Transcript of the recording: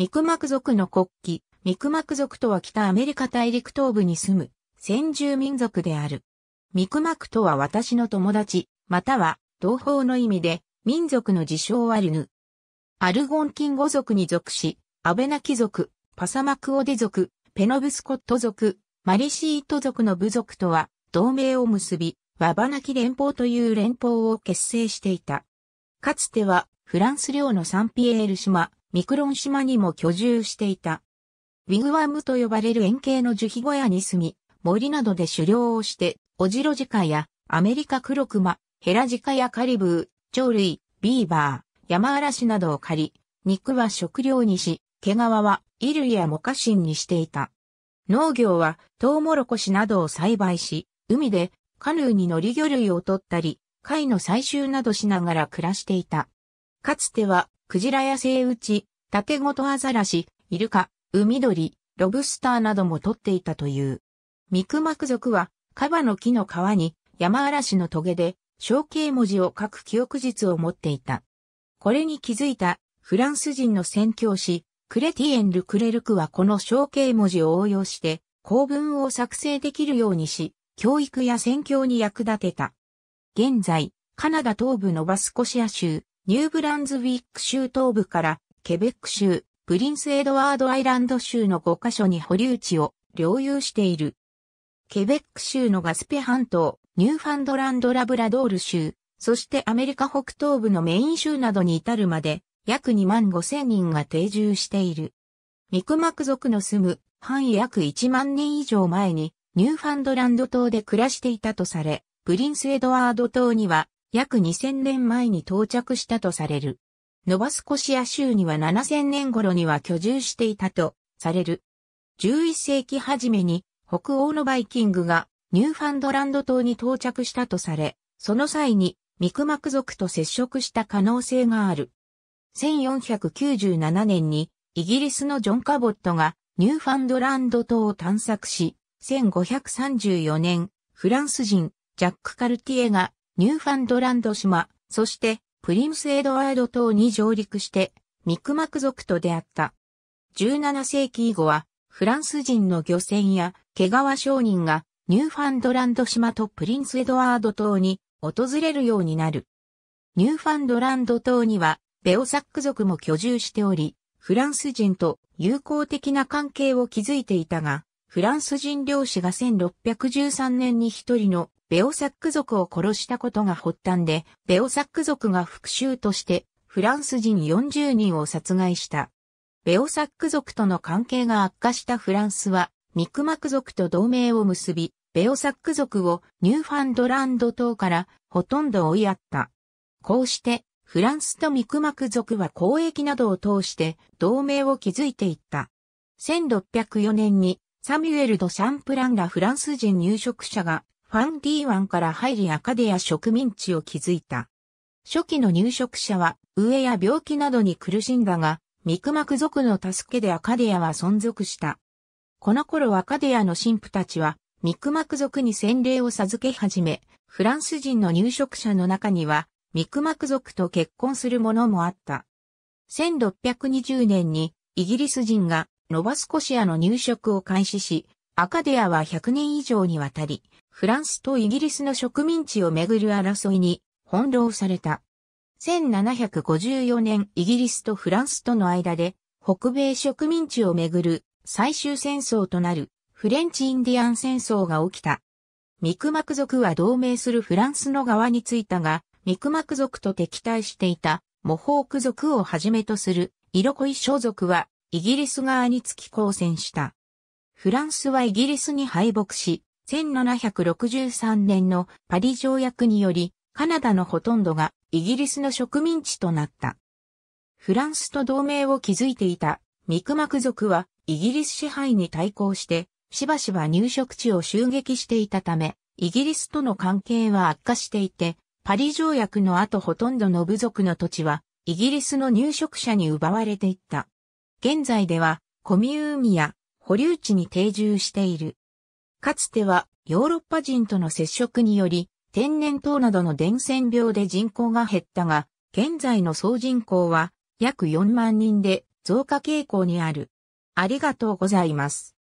ミクマク族の国旗。ミクマク族とは北アメリカ大陸東部に住む先住民族である。ミクマクとは私の友達、または同胞の意味で民族の自称アルヌ。アルゴンキンゴ族に属し、アベナキ族、パサマクオデ族、ペノブスコット族、マリシート族の部族とは同盟を結び、ワバナキ連邦という連邦を結成していた。かつてはフランス領のサンピエール島、ミクロン島にも居住していた。ウィグワムと呼ばれる円形の樹皮小屋に住み、森などで狩猟をして、オジロジカやアメリカクロクマ、ヘラジカやカリブー、鳥類、ビーバー、ヤマアラシなどを狩り、肉は食料にし、毛皮は衣類やモカシンにしていた。農業はトウモロコシなどを栽培し、海でカヌーに乗り魚類を取ったり、貝の採集などしながら暮らしていた。かつてはクジラやセイウチ、タケゴトアザラシ、イルカ、海鳥、ロブスターなども取っていたという。ミクマク族は、カバの木の皮に、山嵐の棘で、象形文字を書く記憶術を持っていた。これに気づいた、フランス人の宣教師、クレティエン・ル・クレルクはこの象形文字を応用して、公文を作成できるようにし、教育や宣教に役立てた。現在、カナダ東部のバスコシア州、ニューブランズウィック州東部からケベック州、プリンスエドワードアイランド州の5カ所に保留地を領有している。ケベック州のガスペ半島、ニューファンドランドラブラドール州、そしてアメリカ北東部のメイン州などに至るまで約2万5千人が定住している。ミクマク族の住む範囲約1万年以上前にニューファンドランド島で暮らしていたとされ、プリンスエドワード島には約2000年前に到着したとされる。ノバスコシア州には7000年頃には居住していたとされる。11世紀初めに北欧のバイキングがニューファンドランド島に到着したとされ、その際にミクマク族と接触した可能性がある。1497年にイギリスのジョン・カボットがニューファンドランド島を探索し、1534年、フランス人ジャック・カルティエがニューファンドランド島、そしてプリムス・エドワード島に上陸して、ミクマク族と出会った。17世紀以後は、フランス人の漁船や毛皮商人がニューファンドランド島とプリンス・エドワード島に訪れるようになる。ニューファンドランド島にはベオサック族も居住しており、フランス人と友好的な関係を築いていたが、フランス人漁師が1613年に一人のベオサック族を殺したことが発端で、ベオサック族が復讐としてフランス人40人を殺害した。ベオサック族との関係が悪化したフランスは、ミクマク族と同盟を結び、ベオサック族をニューファンドランド島からほとんど追いやった。こうして、フランスとミクマク族は交易などを通して同盟を築いていった。1604年にサミュエル・ド・シャンプランらフランス人入植者がファンディーワンから入りアカデア植民地を築いた。初期の入植者は、飢えや病気などに苦しんだが、ミクマク族の助けでアカデアは存続した。この頃アカデアの神父たちは、ミクマク族に洗礼を授け始め、フランス人の入植者の中には、ミクマク族と結婚する者もあった。1620年に、イギリス人が、ノバスコシアの入植を開始し、アカデアは100年以上にわたり、フランスとイギリスの植民地をめぐる争いに翻弄された。1754年イギリスとフランスとの間で北米植民地をめぐる最終戦争となるフレンチインディアン戦争が起きた。ミクマク族は同盟するフランスの側についたが、ミクマク族と敵対していたモホーク族をはじめとするイロコイ諸族はイギリス側につき抗戦した。フランスはイギリスに敗北し、1763年のパリ条約により、カナダのほとんどがイギリスの植民地となった。フランスと同盟を築いていたミクマク族はイギリス支配に対抗してしばしば入植地を襲撃していたため、イギリスとの関係は悪化していて、パリ条約の後ほとんどの部族の土地はイギリスの入植者に奪われていった。現在ではコミューミや保留地に定住している。かつてはヨーロッパ人との接触により、天然痘などの伝染病で人口が減ったが、現在の総人口は約4万人で増加傾向にある。ありがとうございます。